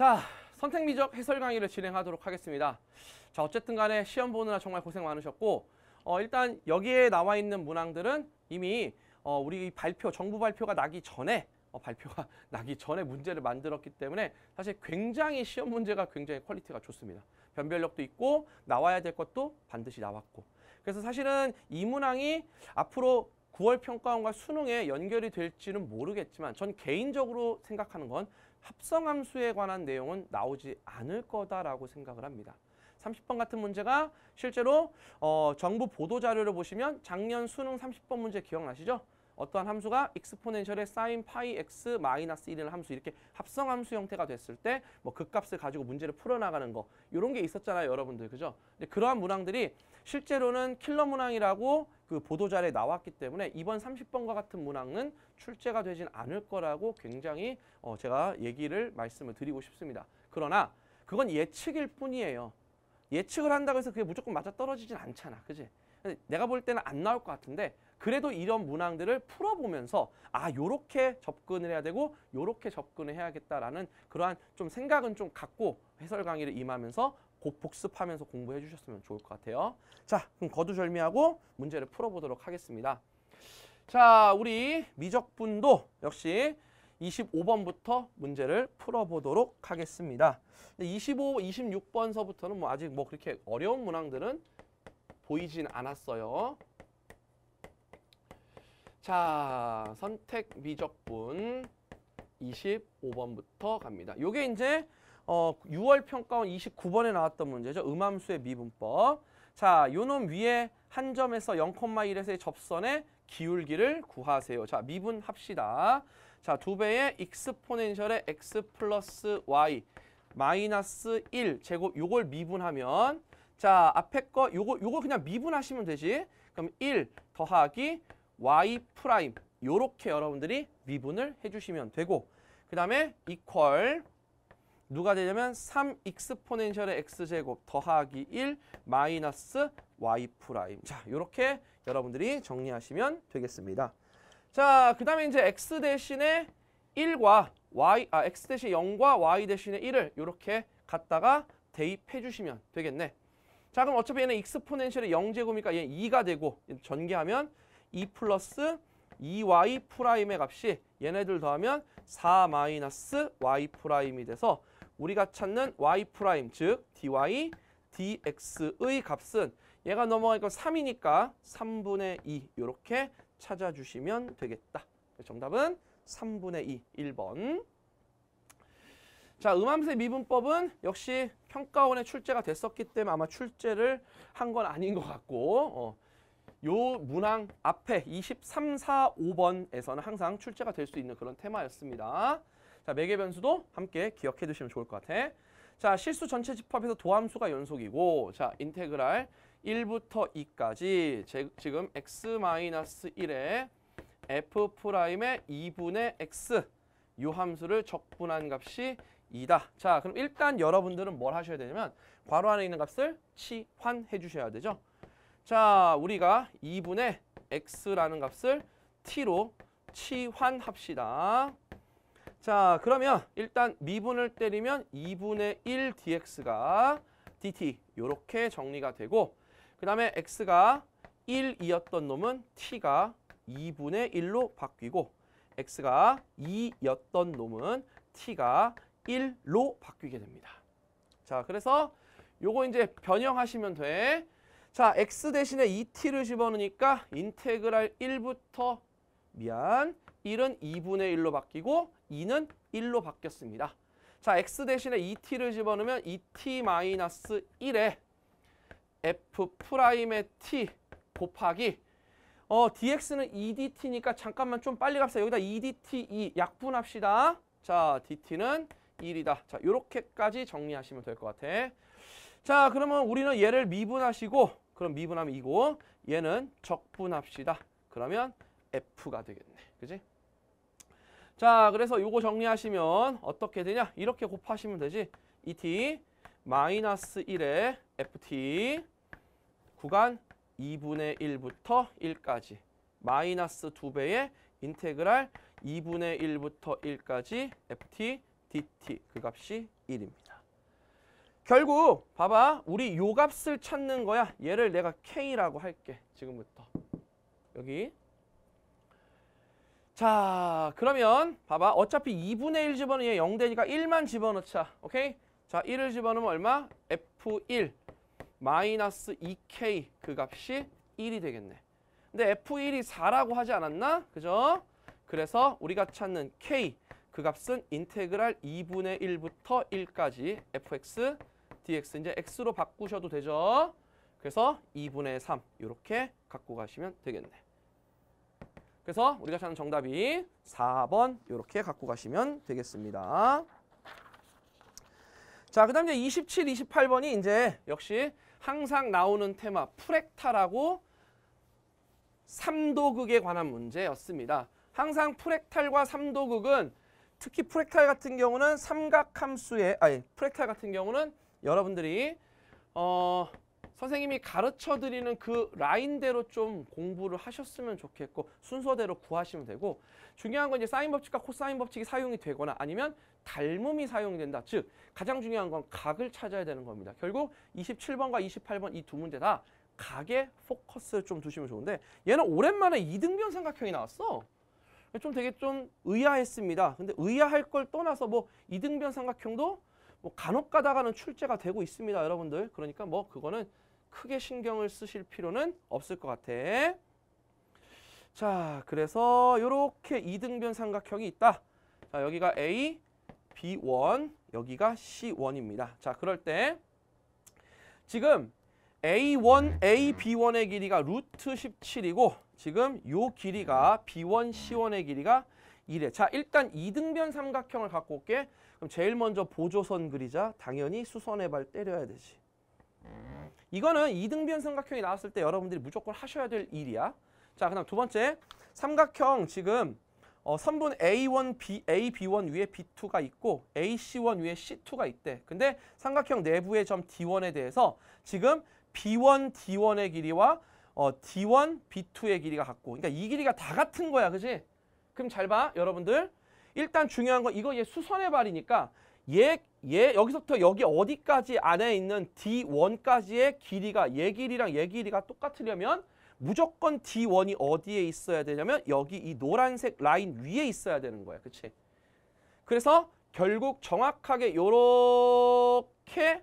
자, 선택 미적 해설 강의를 진행하도록 하겠습니다. 자, 어쨌든 간에 시험 보느라 정말 고생 많으셨고 어, 일단 여기에 나와 있는 문항들은 이미 어, 우리 발표, 정부 발표가 나기 전에 어, 발표가 나기 전에 문제를 만들었기 때문에 사실 굉장히 시험 문제가 굉장히 퀄리티가 좋습니다. 변별력도 있고 나와야 될 것도 반드시 나왔고 그래서 사실은 이 문항이 앞으로 9월 평가원과 수능에 연결이 될지는 모르겠지만 전 개인적으로 생각하는 건 합성함수에 관한 내용은 나오지 않을 거다라고 생각을 합니다. 30번 같은 문제가 실제로 어, 정부 보도자료를 보시면 작년 수능 30번 문제 기억나시죠? 어떠한 함수가 익스포넨셜의 사인 파이 x 마이너스 1이라는 함수 이렇게 합성 함수 형태가 됐을 때뭐그값을 가지고 문제를 풀어나가는 거 이런 게 있었잖아요 여러분들 그죠? 근데 그러한 문항들이 실제로는 킬러 문항이라고 그 보도자료에 나왔기 때문에 이번 30번과 같은 문항은 출제가 되진 않을 거라고 굉장히 어 제가 얘기를 말씀을 드리고 싶습니다. 그러나 그건 예측일 뿐이에요. 예측을 한다고 해서 그게 무조건 맞아 떨어지진 않잖아. 그지? 내가 볼 때는 안 나올 것 같은데 그래도 이런 문항들을 풀어보면서 아 요렇게 접근을 해야 되고 요렇게 접근을 해야겠다라는 그러한 좀 생각은 좀 갖고 해설 강의를 임하면서 곧 복습하면서 공부해 주셨으면 좋을 것 같아요. 자 그럼 거두절미하고 문제를 풀어보도록 하겠습니다. 자 우리 미적분도 역시 25번부터 문제를 풀어보도록 하겠습니다. 25, 26번서부터는 뭐 아직 뭐 그렇게 어려운 문항들은 보이진 않았어요. 자, 선택 미적분 25번부터 갑니다. 요게 이제 어, 6월 평가원 29번에 나왔던 문제죠. 음함수의 미분법. 자, 요놈 위에 한 점에서 0,1에서의 접선의 기울기를 구하세요. 자, 미분합시다. 자, 두 배의 익스포넨셜의 x 플러스 y 마이너스 1 제곱 요걸 미분하면 자, 앞에 거 요거 요거 그냥 미분하시면 되지. 그럼 1 더하기 y 프라임 요렇게 여러분들이 미분을 해주시면 되고 그 다음에 이퀄 누가 되냐면 3 익스포넨셜의 x제곱 더하기 1 마이너스 y 프라임 자 요렇게 여러분들이 정리하시면 되겠습니다 자그 다음에 이제 x 대신에 1과 y 아 x 대신 0과 y 대신에 1을 요렇게 갖다가 대입해 주시면 되겠네 자 그럼 어차피 얘는 익스포넨셜의 0제곱이니까 얘 2가 되고 전개하면 2 플러스 2y 프라임의 값이 얘네들 더하면 4 마이너스 y 프라임이 돼서 우리가 찾는 y 프라임 즉 dy dx의 값은 얘가 넘어가니까 3이니까 3분의 2 이렇게 찾아주시면 되겠다. 정답은 3분의 2, 1번. 자, 음암수 미분법은 역시 평가원에 출제가 됐었기 때문에 아마 출제를 한 건 아닌 것 같고 어. 요 문항 앞에 23, 4, 5번에서는 항상 출제가 될 수 있는 그런 테마였습니다. 자, 매개 변수도 함께 기억해 두시면 좋을 것 같아. 자, 실수 전체 집합에서 도함수가 연속이고 자, 인테그랄 1부터 2까지 제, 지금 x-1에 f 프라임의 2분의 x 요 함수를 적분한 값이 2다. 자, 그럼 일단 여러분들은 뭘 하셔야 되냐면 괄호 안에 있는 값을 치환해 주셔야 되죠. 자, 우리가 2분의 x라는 값을 t로 치환합시다. 자, 그러면 일단 미분을 때리면 2분의 1 dx가 dt 이렇게 정리가 되고 그 다음에 x가 1이었던 놈은 t가 2분의 1로 바뀌고 x가 2였던 놈은 t가 1로 바뀌게 됩니다. 자, 그래서 요거 이제 변형하시면 돼. 자, x 대신에 2t를 e 집어넣으니까 인테그랄 1부터 미안. 1은 2분의 1로 바뀌고 2는 1로 바뀌었습니다. 자, x 대신에 2t를 e 집어넣으면 2t-1에 e 마이너스 f 프라임의 t 곱하기 어, dx는 2dt니까 잠깐만 좀 빨리 갑시다. 여기다 2dt2 약분합시다. 자, dt는 1이다. 자, 요렇게까지 정리하시면 될 것 같아. 자 그러면 우리는 얘를 미분하시고 그럼 미분하면 이고 얘는 적분합시다. 그러면 F가 되겠네. 그지? 자 그래서 요거 정리하시면 어떻게 되냐? 이렇게 곱하시면 되지. ET 마이너스 1에 FT 구간 2분의 1부터 1까지 마이너스 2배의 인테그랄 2분의 1부터 1까지 ft dt 그 값이 1입니다. 결국 봐봐 우리 요 값을 찾는 거야 얘를 내가 K라고 할게 지금부터 여기 자 그러면 봐봐 어차피 2분의 1 집어넣으면 0 되니까 1만 집어넣자 오케이 자 1을 집어넣으면 얼마? F1 마이너스 2K 그 값이 1이 되겠네 근데 F1이 4라고 하지 않았나? 그죠? 그래서 우리가 찾는 K 그 값은 인테그랄 2분의 1부터 1까지 fx dx 이제 x로 바꾸셔도 되죠. 그래서 2분의 3 이렇게 갖고 가시면 되겠네. 그래서 우리가 찾는 정답이 4번 이렇게 갖고 가시면 되겠습니다. 자, 그 다음 이제 27, 28번이 이제 역시 항상 나오는 테마 프렉탈하고 3도극에 관한 문제였습니다. 항상 프렉탈과 3도극은 특히 프렉탈 같은 경우는 삼각함수의 아니 프렉탈 같은 경우는 여러분들이 어, 선생님이 가르쳐 드리는 그 라인대로 좀 공부를 하셨으면 좋겠고 순서대로 구하시면 되고 중요한 건 이제 사인 법칙과 코사인 법칙이 사용이 되거나 아니면 닮음이 사용된다. 즉 가장 중요한 건 각을 찾아야 되는 겁니다. 결국 27번과 28번 이 두 문제 다 각에 포커스 좀 두시면 좋은데 얘는 오랜만에 이등변 삼각형이 나왔어. 좀 되게 좀 의아했습니다. 근데 의아할 걸 떠나서 뭐 이등변 삼각형도 뭐 간혹 가다가는 출제가 되고 있습니다. 여러분들. 그러니까 뭐 그거는 크게 신경을 쓰실 필요는 없을 것 같아. 자, 그래서 이렇게 이등변 삼각형이 있다. 자, 여기가 A, B1, 여기가 C1입니다. 자, 그럴 때 지금 A1, AB1의 길이가 루트 17이고 지금 요 길이가 B1, C1의 길이가 1래 자, 일단 이등변 삼각형을 갖고 올게. 그럼 제일 먼저 보조선 그리자 당연히 수선해발 때려야 되지. 이거는 이등변 삼각형이 나왔을 때 여러분들이 무조건 하셔야 될 일이야. 자, 그다음 두 번째 삼각형 지금 어, 선분 A1, B, AB1 위에 B2가 있고 AC1 위에 C2가 있대. 근데 삼각형 내부의 점 D1에 대해서 지금 B1, D1의 길이와 어, D1, B2의 길이가 같고 그러니까 이 길이가 다 같은 거야, 그지? 그럼 잘 봐, 여러분들. 일단 중요한 건 이거 얘 수선의 발이니까 얘, 얘 여기서부터 여기 어디까지 안에 있는 D1까지의 길이가 얘 길이랑 얘 길이가 똑같으려면 무조건 D1이 어디에 있어야 되냐면 여기 이 노란색 라인 위에 있어야 되는 거야. 그치? 그래서 결국 정확하게 요렇게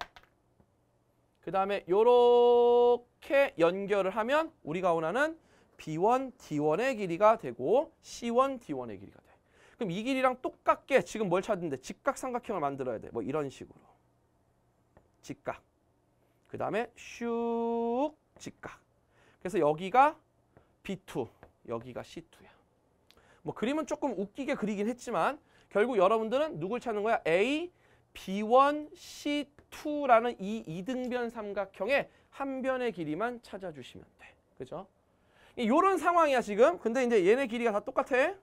그 다음에 요렇게 연결을 하면 우리가 원하는 B1, D1의 길이가 되고 C1, D1의 길이가 돼. 그럼 이 길이랑 똑같게 지금 뭘 찾는데 직각삼각형을 만들어야 돼. 뭐 이런 식으로. 직각. 그 다음에 슉 직각. 그래서 여기가 B2, 여기가 C2야. 뭐 그림은 조금 웃기게 그리긴 했지만 결국 여러분들은 누굴 찾는 거야? A, B1, C2라는 이 이등변 삼각형의 한 변의 길이만 찾아주시면 돼. 그죠? 이런 상황이야 지금. 근데 이제 얘네 길이가 다 똑같아.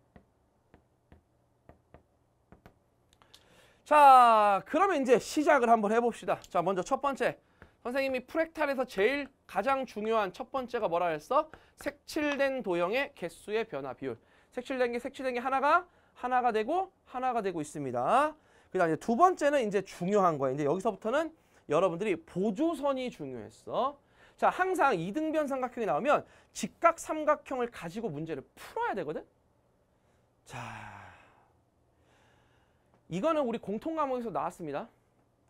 자 그러면 이제 시작을 한번 해봅시다 자 먼저 첫 번째 선생님이 프랙탈에서 제일 가장 중요한 첫 번째가 뭐라 했어? 색칠된 도형의 개수의 변화 비율 색칠된 게 색칠된 게 하나가 하나가 되고 하나가 되고 있습니다 그 다음에 두 번째는 이제 중요한 거예요 이제 여기서부터는 여러분들이 보조선이 중요했어 자 항상 이등변 삼각형이 나오면 직각 삼각형을 가지고 문제를 풀어야 되거든 자 이거는 우리 공통 과목에서 나왔습니다.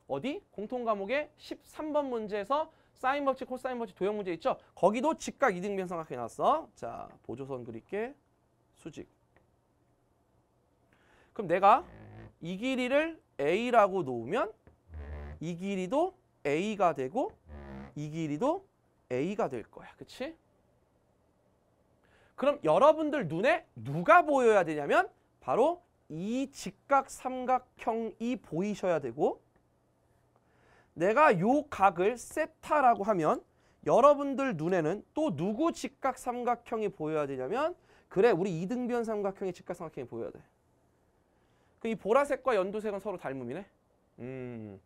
어디? 공통 과목의 13번 문제에서 사인 법칙, 코사인 법칙, 도형 문제 있죠? 거기도 직각 이등변삼각형이 나왔어. 자, 보조선 그릴게. 수직. 그럼 내가 이 길이를 A라고 놓으면 이 길이도 A가 되고 이 길이도 A가 될 거야. 그치? 그럼 여러분들 눈에 누가 보여야 되냐면 바로 이 직각 삼각형이 보이셔야 되고 내가 요 각을 세타라고 하면 여러분들 눈에는 또 누구 직각 삼각형이 보여야 되냐면 그래 우리 이등변 삼각형이 직각 삼각형이 보여야 돼. 그 이 보라색과 연두색은 서로 닮음이네. 음.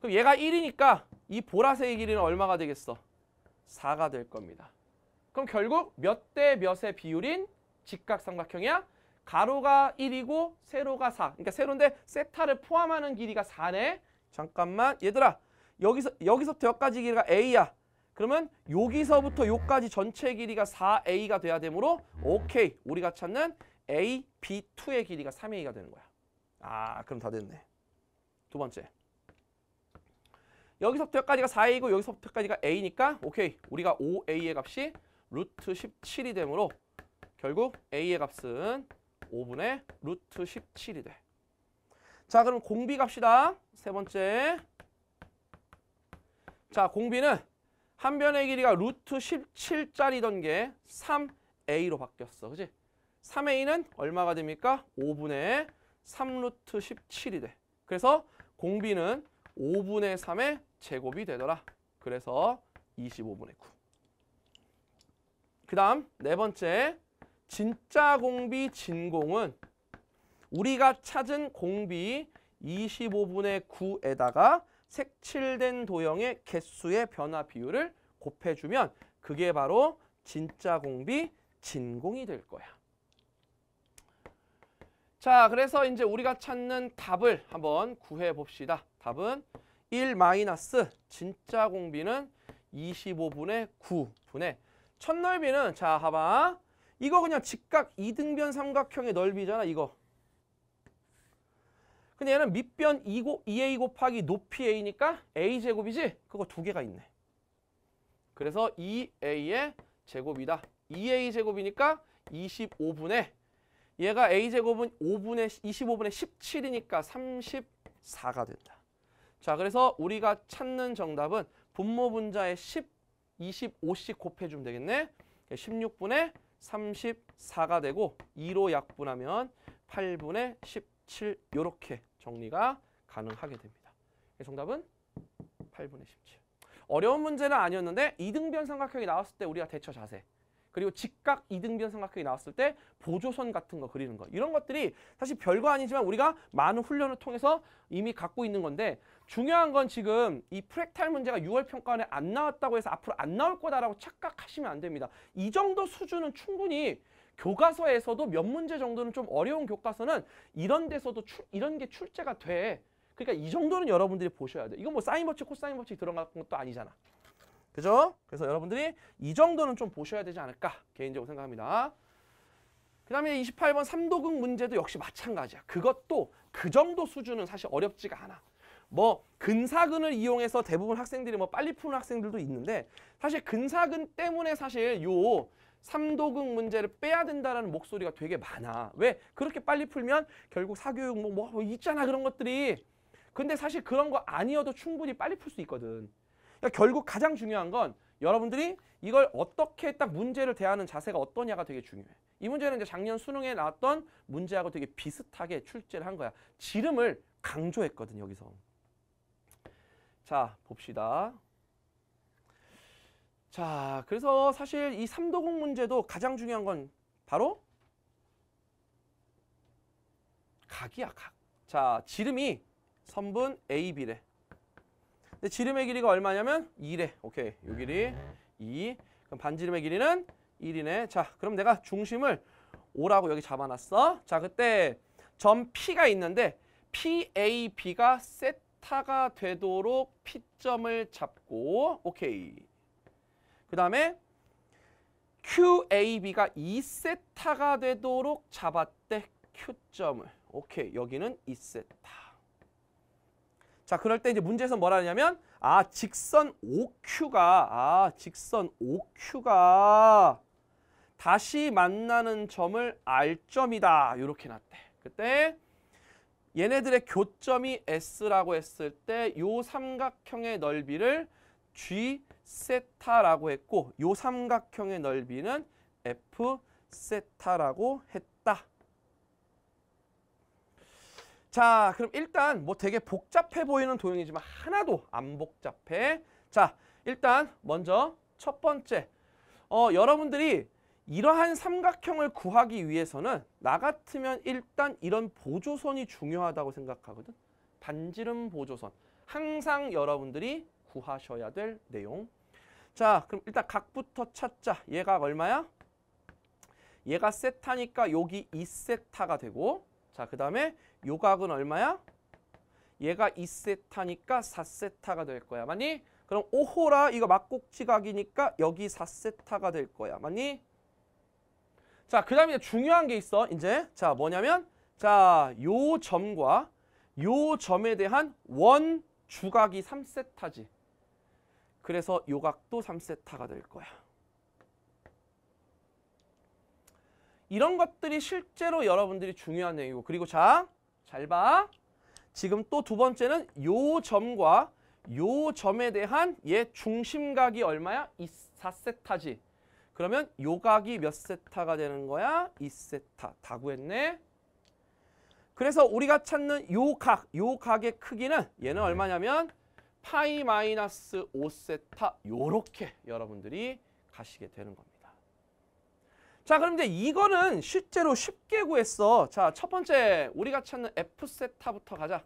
그럼 얘가 1이니까 이 보라색의 길이는 얼마가 되겠어? 4가 될 겁니다. 그럼 결국 몇 대 몇의 비율인 직각 삼각형이야? 가로가 1이고 세로가 4. 그러니까 세로인데 세타를 포함하는 길이가 4네. 잠깐만 얘들아 여기서, 여기서부터 여기까지 길이가 A야. 그러면 여기서부터 여기까지 전체 길이가 4A가 돼야 되므로 오케이 우리가 찾는 A, B2의 길이가 3A가 되는 거야. 아 그럼 다 됐네. 두 번째. 여기서부터 여기까지가 4A고 이 여기서부터 여기까지가 A니까 오케이 우리가 5A의 값이 루트 17이 되므로 결국 A의 값은 5분의 루트 17이 돼. 자, 그럼 공비 갑시다. 세 번째. 자, 공비는 한 변의 길이가 루트 17짜리던 게 3a로 바뀌었어. 그지 3a는 얼마가 됩니까? 5분의 3루트 17이 돼. 그래서 공비는 5분의 3의 제곱이 되더라. 그래서 25분의 9. 그 다음 네 번째 진짜 공비 진공은 우리가 찾은 공비 25분의 9에다가 색칠된 도형의 개수의 변화 비율을 곱해주면 그게 바로 진짜 공비 진공이 될 거야. 자, 그래서 이제 우리가 찾는 답을 한번 구해 봅시다. 답은 1 마이너스 진짜 공비는 25분의 9분의 첫 넓이는 자, 봐봐. 이거 그냥 직각 2등변 삼각형의 넓이잖아 이거. 근데 얘는 밑변 2고, 2a 곱하기 높이 a니까 a 제곱이지? 그거 두 개가 있네. 그래서 2a의 제곱이다. 2a 제곱이니까 25분의 얘가 a 제곱은 5분의 25분의 17이니까 34가 된다. 자, 그래서 우리가 찾는 정답은 분모 분자의 10, 25씩 곱해 주면 되겠네. 16분의 34가 되고 2로 약분하면 8분의 17 이렇게 정리가 가능하게 됩니다. 정답은 8분의 17. 어려운 문제는 아니었는데 이등변 삼각형이 나왔을 때 우리가 대처 자세 그리고 직각 이등변 삼각형이 나왔을 때 보조선 같은 거 그리는 거 이런 것들이 사실 별거 아니지만 우리가 많은 훈련을 통해서 이미 갖고 있는 건데 중요한 건 지금 이 프랙탈 문제가 6월 평가원에 안 나왔다고 해서 앞으로 안 나올 거다라고 착각하시면 안 됩니다. 이 정도 수준은 충분히 교과서에서도 몇 문제 정도는 좀 어려운 교과서는 이런 데서도 출, 이런 게 출제가 돼. 그러니까 이 정도는 여러분들이 보셔야 돼. 이건 뭐 사인 법칙, 코사인 법칙 들어간 것도 아니잖아. 그죠? 그래서 여러분들이 이 정도는 좀 보셔야 되지 않을까 개인적으로 생각합니다. 그 다음에 28번 삼도극 문제도 역시 마찬가지야. 그것도 그 정도 수준은 사실 어렵지가 않아. 뭐 근사근을 이용해서 대부분 학생들이 뭐 빨리 푸는 학생들도 있는데 사실 근사근 때문에 사실 요 삼도극 문제를 빼야 된다는 목소리가 되게 많아. 왜? 그렇게 빨리 풀면 결국 사교육 뭐, 뭐 있잖아 그런 것들이. 근데 사실 그런 거 아니어도 충분히 빨리 풀 수 있거든. 그러니까 결국 가장 중요한 건 여러분들이 이걸 어떻게 딱 문제를 대하는 자세가 어떠냐가 되게 중요해. 이 문제는 이제 작년 수능에 나왔던 문제하고 되게 비슷하게 출제를 한 거야. 지름을 강조했거든 여기서. 자 봅시다. 자 그래서 사실 이 삼도공 문제도 가장 중요한 건 바로 각이야 각. 자 지름이 선분 A, B래. 근데 지름의 길이가 얼마냐면 2래. 오케이. 요 네. 길이 2. 그럼 반지름의 길이는 1이네. 자, 그럼 내가 중심을 5라고 여기 잡아놨어. 자, 그때 점 P가 있는데 PAB가 세타가 되도록 P점을 잡고 오케이. 그 다음에 QAB가 2세타가 되도록 잡았대. Q점을. 오케이. 여기는 2세타. 자, 그럴 때 이제 문제에서 뭐라 하냐면 아, 직선 OQ가 아, 직선 OQ가 다시 만나는 점을 알점이다 이렇게 났대. 그때 얘네들의 교점이 S라고 했을 때 요 삼각형의 넓이를 G 세타라고 했고 요 삼각형의 넓이는 F 세타라고 했다. 자 그럼 일단 뭐 되게 복잡해 보이는 도형이지만 하나도 안 복잡해 자 일단 먼저 첫 번째 어 여러분들이 이러한 삼각형을 구하기 위해서는 나 같으면 일단 이런 보조선이 중요하다고 생각하거든 반지름 보조선 항상 여러분들이 구하셔야 될 내용 자 그럼 일단 각부터 찾자 얘가 얼마야? 얘가 세타니까 여기 2세타가 되고 자그 다음에 요각은 얼마야? 얘가 2세타니까 4세타가 될 거야. 맞니? 그럼 오호라 이거 막곡지각이니까 여기 4세타가 될 거야. 맞니? 자, 그 다음에 중요한 게 있어. 이제 자 뭐냐면 자 요 점과 요 점에 대한 원 주각이 3세타지. 그래서 요각도 3세타가 될 거야. 이런 것들이 실제로 여러분들이 중요한 내용이고 그리고 자잘 봐. 지금 또 두 번째는 요 점과 요 점에 대한 얘 중심각이 얼마야? 4세타지. 그러면 요 각이 몇 세타가 되는 거야? 2세타. 다 구했네. 그래서 우리가 찾는 요 각, 요 각의 크기는 얘는 네. 얼마냐면 파이 마이너스 5세타 요렇게 여러분들이 가시게 되는 겁니다. 자그런데 이거는 실제로 쉽게 구했어. 자첫 번째 우리가 찾는 F세타부터 가자.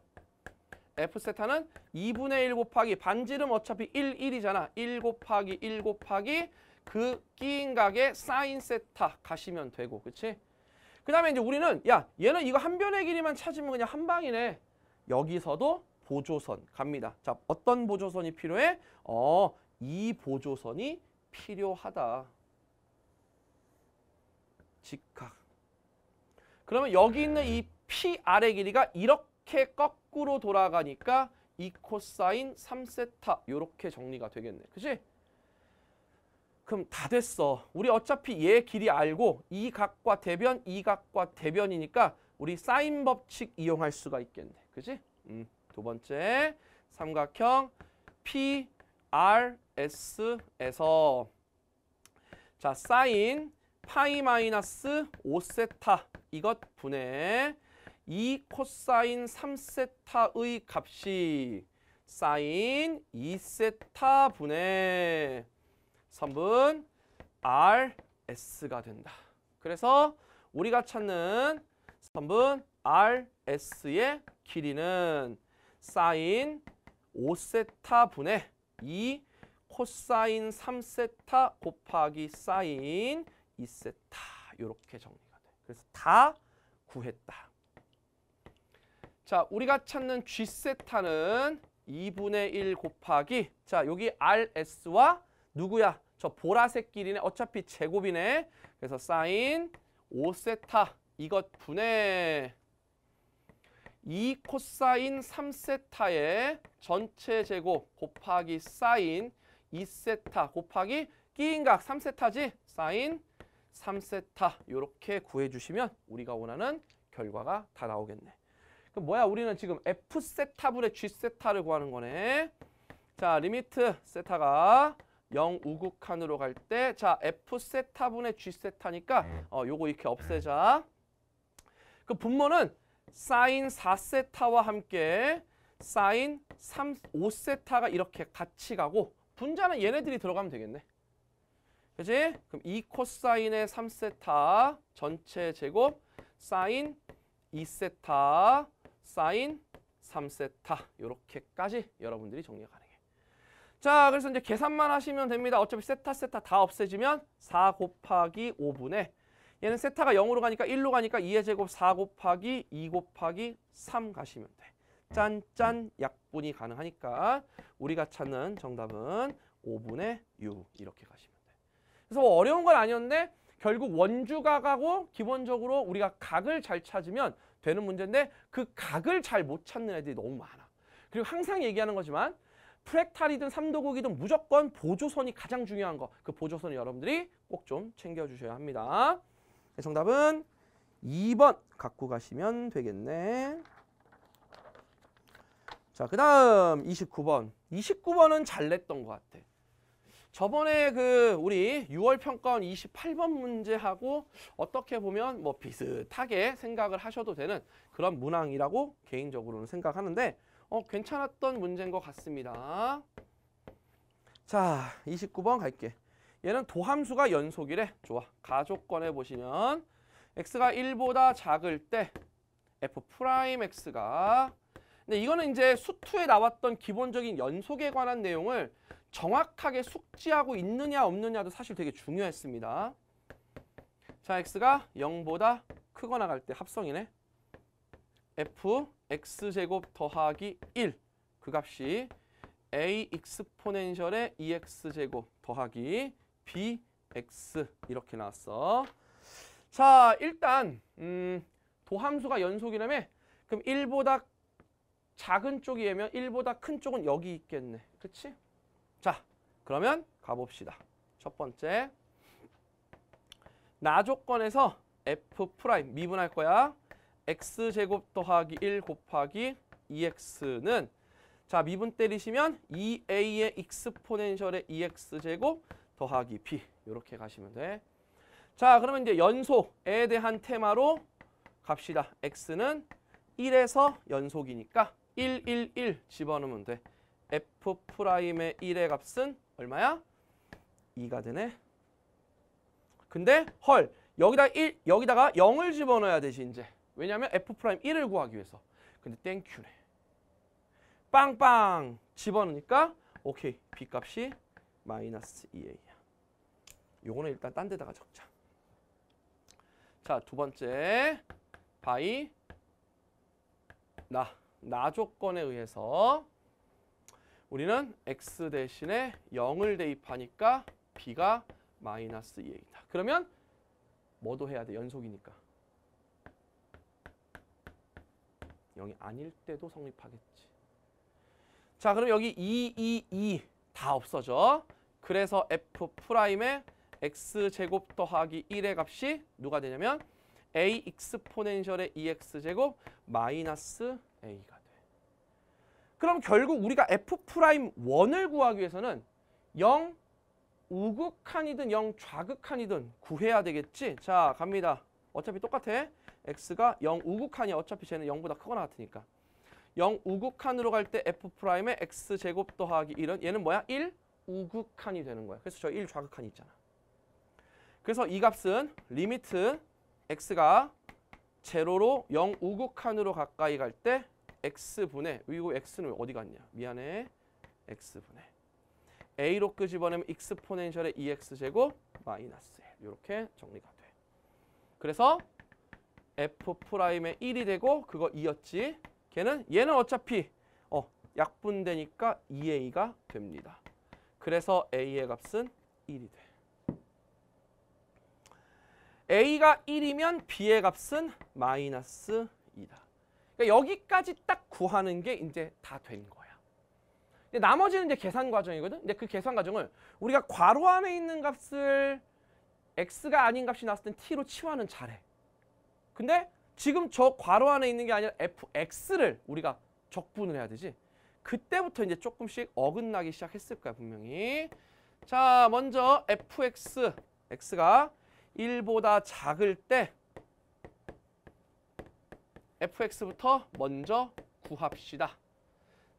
F세타는 2분의 1 곱하기 반지름 어차피 1, 1이잖아. 1 곱하기 1 곱하기 그 끼인각의 사인 세타 가시면 되고 그치? 그 다음에 이제 우리는 야 얘는 이거 한 변의 길이만 찾으면 그냥 한 방이네. 여기서도 보조선 갑니다. 자 어떤 보조선이 필요해? 어, 이 보조선이 필요하다. 직각. 그러면 여기 있는 이 P 아래 길이가 이렇게 거꾸로 돌아가니까 이 코사인 3세타 이렇게 정리가 되겠네. 그치? 그럼 다 됐어. 우리 어차피 얘 길이 알고 이 각과 대변, 이 각과 대변이니까 우리 사인 법칙 이용할 수가 있겠네. 그치 음, 두 번째 삼각형 PRS에서 자 사인 파이 마이너스 5세타 이것 분의 2 코사인 3세타의 값이 사인 2세타 분의 선분 RS가 된다. 그래서 우리가 찾는 선분 RS의 길이는 사인 5세타 분의 2 코사인 3세타 곱하기 사인 이세타 이렇게 정리가 돼. 그래서 다 구했다. 자, 우리가 찾는 G세타는 2분의 1 곱하기 자, 여기 RS와 누구야? 저 보라색 길이네. 어차피 제곱이네. 그래서 사인 5세타 이것 분의 2 코사인 3세타의 전체 제곱 곱하기 사인 2세타 곱하기 끼인각 3세타지 사인 3세타 이렇게 구해주시면 우리가 원하는 결과가 다 나오겠네. 그럼 뭐야 우리는 지금 F세타분의 G세타를 구하는 거네. 자 리미트 세타가 0 우극한으로 갈 때자 F세타분의 G세타니까 어 요거 이렇게 없애자. 그 분모는 사인 4세타와 함께 사인 3, 5세타가 이렇게 같이 가고 분자는 얘네들이 들어가면 되겠네. 그지? 그럼 2 코사인의 3세타 전체 제곱 사인 2세타 사인 3세타 이렇게까지 여러분들이 정리가 가능해. 자, 그래서 이제 계산만 하시면 됩니다. 어차피 세타 세타 다 없애지면 4 곱하기 5분의 얘는 세타가 0으로 가니까 1로 가니까 2의 제곱 4 곱하기 2 곱하기 3 가시면 돼. 짠짠 약분이 가능하니까 우리가 찾는 정답은 5분의 6 이렇게 가시면 그래서 뭐 어려운 건 아니었는데 결국 원주가 가고 기본적으로 우리가 각을 잘 찾으면 되는 문제인데 그 각을 잘 못 찾는 애들이 너무 많아. 그리고 항상 얘기하는 거지만 프랙탈이든 삼도국이든 무조건 보조선이 가장 중요한 거. 그 보조선 여러분들이 꼭 좀 챙겨주셔야 합니다. 네, 정답은 2번 갖고 가시면 되겠네. 자, 그 다음 29번. 29번은 잘 냈던 것 같아. 저번에 그 우리 6월 평가원 28번 문제하고 어떻게 보면 뭐 비슷하게 생각을 하셔도 되는 그런 문항이라고 개인적으로는 생각하는데 어 괜찮았던 문제인 것 같습니다. 자 29번 갈게. 얘는 도함수가 연속이래. 좋아. 가족권에 보시면 x가 1보다 작을 때 f'x가 프라임 근데 이거는 이제 수투에 나왔던 기본적인 연속에 관한 내용을 정확하게 숙지하고 있느냐 없느냐도 사실 되게 중요했습니다. 자, x가 0보다 크거나 갈 때 합성이네. f x제곱 더하기 1. 그 값이 a 익스포넨셜에 e x 제곱 더하기 b x 이렇게 나왔어. 자, 일단 음, 도함수가 연속이라며 그럼 1보다 작은 쪽이면 1보다 큰 쪽은 여기 있겠네. 그렇지? 자, 그러면 가봅시다. 첫 번째. 나 조건에서 f 프라임 미분할 거야. x제곱 더하기 1 곱하기 2x는 자, 미분 때리시면 2a의 익스포넨셜의 2x제곱 더하기 b 이렇게 가시면 돼. 자, 그러면 이제 연속에 대한 테마로 갑시다. x는 1에서 연속이니까 1, 1, 1 집어넣으면 돼. f 프라임의 1의 값은 얼마야? 2가 되네. 근데 헐 여기다 1 여기다가 0을 집어넣어야 되지 이제. 왜냐면 f 프라임 1을 구하기 위해서. 근데 땡큐네. 빵빵 집어넣으니까 오케이 b 값이 마이너스 2a야. 요거는 일단 딴 데다가 적자. 자, 두 번째. 바이 나, 나 조건에 의해서 우리는 x 대신에 0을 대입하니까 b가 마이너스 2a이다. 그러면 뭐도 해야 돼? 연속이니까. 0이 아닐 때도 성립하겠지. 자, 그럼 여기 2, 2, 2 다 없어져. 그래서 f 프라임의 x제곱 더하기 1의 값이 누가 되냐면 a 익스포넨셜의 2x제곱 e 마이너스 a가 그럼 결국 우리가 F'을 구하기 위해서는 0 우극한이든 0 좌극한이든 구해야 되겠지? 자 갑니다. 어차피 똑같아. x가 0우극한이 어차피 쟤는 0보다 크거나 같으니까. 0 우극한으로 갈 때 F'의 x제곱 더하기 1은 얘는 뭐야? 1 우극한이 되는 거야. 그래서 저 1 좌극한이 있잖아. 그래서 이 값은 리미트 x가 제로로 0 우극한으로 가까이 갈때 x분의 이거 x는 어디 갔냐? 미안해. x분의 a로 끄집어내면 익스포넨셜의 2x제곱 마이너스 1 이렇게 정리가 돼. 그래서 f'의 프라임 1이 되고 그거 2였지. 걔는 얘는 어차피 어 약분되니까 2a가 됩니다. 그래서 a의 값은 1이 돼. a가 1이면 b의 값은 마이너스 2다. 그러니까 여기까지 딱 구하는 게 이제 다 된 거야. 근데 나머지는 이제 계산 과정이거든. 근데 그 계산 과정을 우리가 괄호 안에 있는 값을 x가 아닌 값이 나왔을 땐 t로 치환은 잘해. 근데 지금 저 괄호 안에 있는 게 아니라 fx를 우리가 적분을 해야 되지. 그때부터 이제 조금씩 어긋나기 시작했을 거야 분명히. 자 먼저 fx x가 1보다 작을 때 fx부터 먼저 구합시다.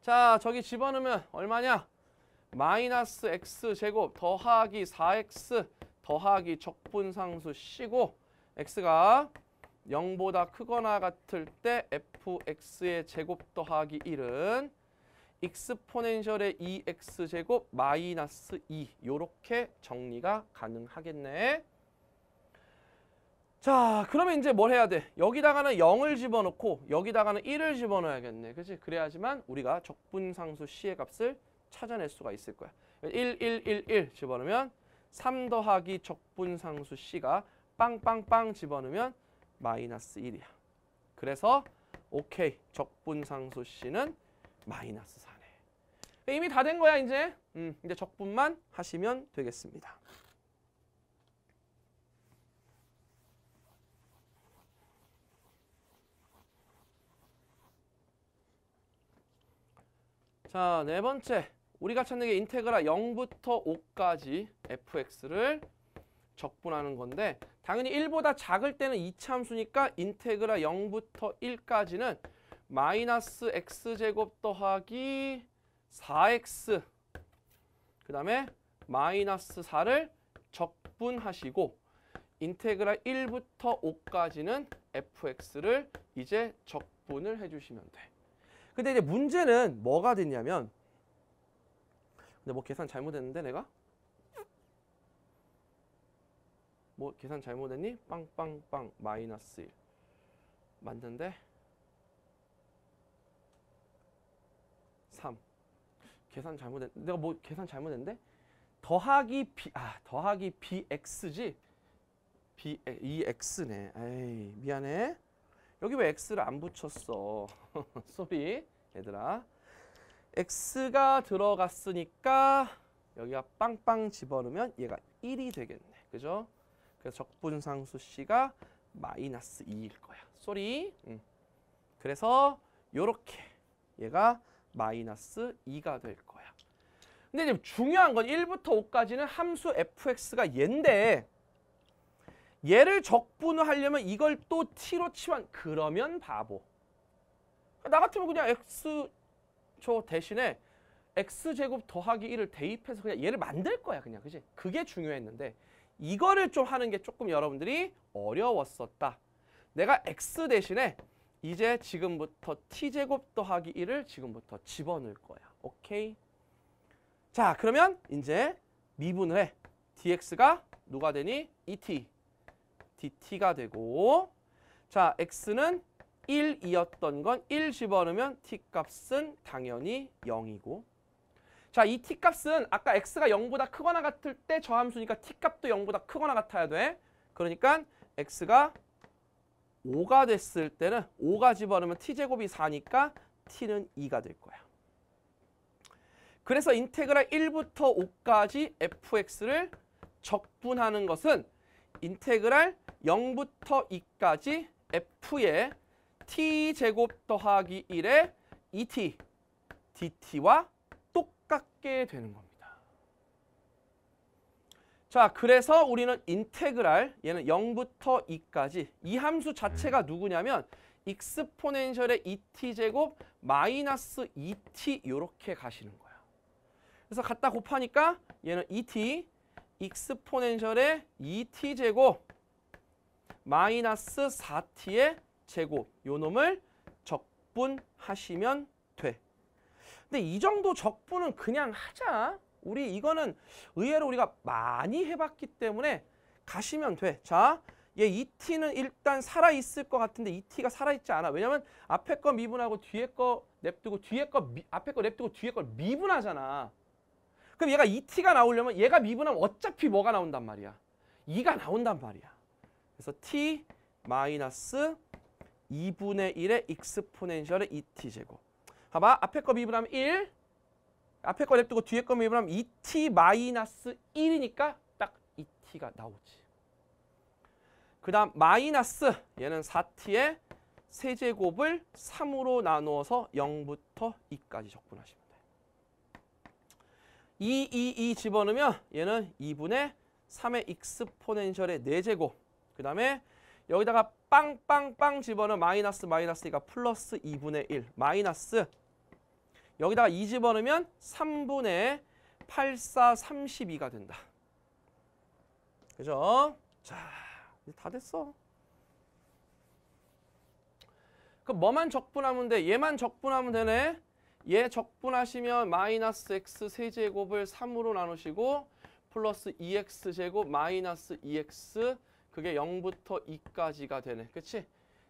자, 저기 집어넣으면 얼마냐? 마이너스 x제곱 더하기 4x 더하기 적분상수 c고 x가 0보다 크거나 같을 때 fx의 제곱 더하기 1은 익스포넨셜의 2x제곱 마이너스 2 이렇게 정리가 가능하겠네. 자 그러면 이제 뭘 해야 돼? 여기다가는 0을 집어넣고 여기다가는 1을 집어넣어야겠네 그렇지? 그래야지만 우리가 적분상수 C의 값을 찾아낼 수가 있을 거야 1, 1, 1, 1 집어넣으면 3 더하기 적분상수 C가 빵빵빵 집어넣으면 마이너스 1이야 그래서 오케이 적분상수 C는 마이너스 4네 그러니까 이미 다 된 거야 이제 음, 이제 적분만 하시면 되겠습니다 자, 네 번째. 우리가 찾는 게 인테그라 0부터 5까지 fx를 적분하는 건데 당연히 1보다 작을 때는 2참수니까 인테그라 0부터 1까지는 마이너스 x제곱 더하기 4x 그 다음에 마이너스 4를 적분하시고 인테그라 1부터 5까지는 fx를 이제 적분을 해주시면 돼. 근데 이제 문제는 뭐가 됐냐면 근데 뭐 계산 잘못했는데 내가? 뭐 계산 잘못했니? 빵빵빵 마이너스 1 맞는데 3 계산 잘못했 내가 뭐 계산 잘못했는데 더하기 b 아 더하기 bx지 b 2x네 에이 미안해 여기 왜 x를 안 붙였어? 쏘리 얘들아. x가 들어갔으니까 여기가 빵빵 집어넣으면 얘가 1이 되겠네. 그죠? 그래서 적분상수 C가 마이너스 2일 거야. 쏘리. 응. 음. 그래서 요렇게 얘가 마이너스 2가 될 거야. 근데 지금 중요한 건 1부터 5까지는 함수 fx가 얘인데 얘를 적분을 하려면 이걸 또 t로 치면 그러면 바보. 나 같으면 그냥 x 초 대신에 x제곱 더하기 1을 대입해서 그냥 얘를 만들 거야 그냥 그지? 그게 중요했는데 이거를 좀 하는 게 조금 여러분들이 어려웠었다. 내가 x 대신에 이제 지금부터 t제곱 더하기 1을 지금부터 집어넣을 거야. 오케이? 자 그러면 이제 미분을 해. dx가 누가 되니? et. dt가 되고 자 x는 1이었던 건 1 집어넣으면 t값은 당연히 0이고 자, 이 t값은 아까 x가 0보다 크거나 같을 때 저함수니까 t값도 0보다 크거나 같아야 돼. 그러니까 x가 5가 됐을 때는 5가 집어넣으면 t제곱이 4니까 t는 2가 될 거야. 그래서 인테그랄 1부터 5까지 fx를 적분하는 것은 인테그랄 0부터 2까지 f의 t제곱 더하기 1의 2t e dt와 똑같게 되는 겁니다. 자, 그래서 우리는 인테그랄 얘는 0부터 2까지 이 함수 자체가 누구냐면 익스포넨셜의 2t제곱 e 마이너스 2t e 이렇게 가시는 거야. 그래서 갖다 곱하니까 얘는 2t 익스포넨셜의 2t 제곱 마이너스 4t의 제곱 요 놈을 적분하시면 돼. 근데 이 정도 적분은 그냥 하자. 우리 이거는 의외로 우리가 많이 해봤기 때문에 가시면 돼. 자, 얘 2t는 일단 살아있을 것 같은데 2t가 살아있지 않아. 왜냐면 앞에 거 미분하고 뒤에 거 냅두고 뒤에 거 미, 앞에 거 냅두고 뒤에 걸 미분하잖아. 그럼 얘가 ET가 나오려면 얘가 미분하면 어차피 뭐가 나온단 말이야. 2가 나온단 말이야. 그래서 T 마이너스 2분의 1의 익스포넨셜의 ET 제곱. 봐봐. 앞에 거 미분하면 1. 앞에 거 냅두고 뒤에 거 미분하면 ET 마이너스 1이니까 딱 ET가 나오지. 그 다음 마이너스 얘는 4T의 세제곱을 3으로 나누어서 0부터 2까지 적분하십니다. 2, 2, 2 집어넣으면 얘는 2분의 3의 익스포넨셜의 4제곱 그 다음에 여기다가 빵빵빵 집어넣으면 마이너스 마이너스니까 플러스 2분의 1 마이너스 여기다가 2 집어넣으면 3분의 8, 4, 32가 된다. 그죠? 자, 이제 다 됐어. 그럼 뭐만 적분하면 돼? 얘만 적분하면 되네. 얘 예, 적분하시면 마이너스 x 세제곱을 3으로 나누시고 플러스 2x 제곱 마이너스 2x 그게 0부터 2까지가 되네. 그치?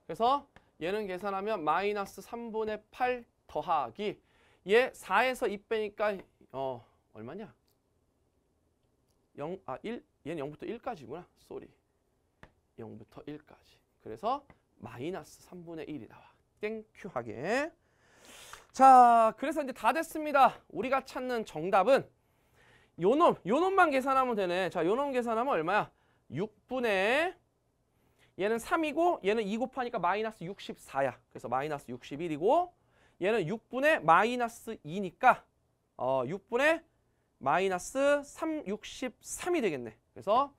그래서 얘는 계산하면 마이너스 3분의 8 더하기 얘 4에서 2 빼니까 어 얼마냐? 0, 아 1, 얘는 0부터 1까지구나. 쏘리. 0부터 1까지. 그래서 마이너스 3분의 1이 나와. 땡큐하게. 자, 그래서 이제 다 됐습니다. 우리가 찾는 정답은 요놈, 요놈만 계산하면 되네. 자, 요놈 계산하면 얼마야? 6분의 얘는 3이고 얘는 2 곱하니까 마이너스 64야. 그래서 마이너스 61이고 얘는 6분의 마이너스 2니까 어, 6분의 마이너스 3, 63이 되겠네. 그래서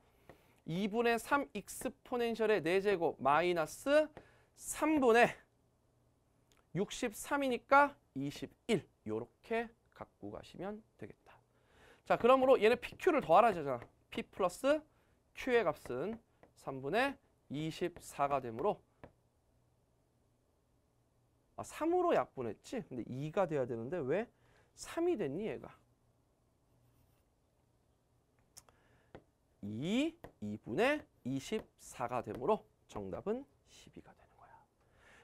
2분의 3 익스포넨셜의 4제곱 마이너스 3분의 63이니까 21 이렇게 갖고 가시면 되겠다. 자 그러므로 얘네 PQ를 더하라 되잖아. P 플러스 Q의 값은 3분의 24가 되므로 아, 3으로 약분했지? 근데 2가 돼야 되는데 왜 3이 됐니 얘가? 2, 2분의 24가 되므로 정답은 12가 됩니다.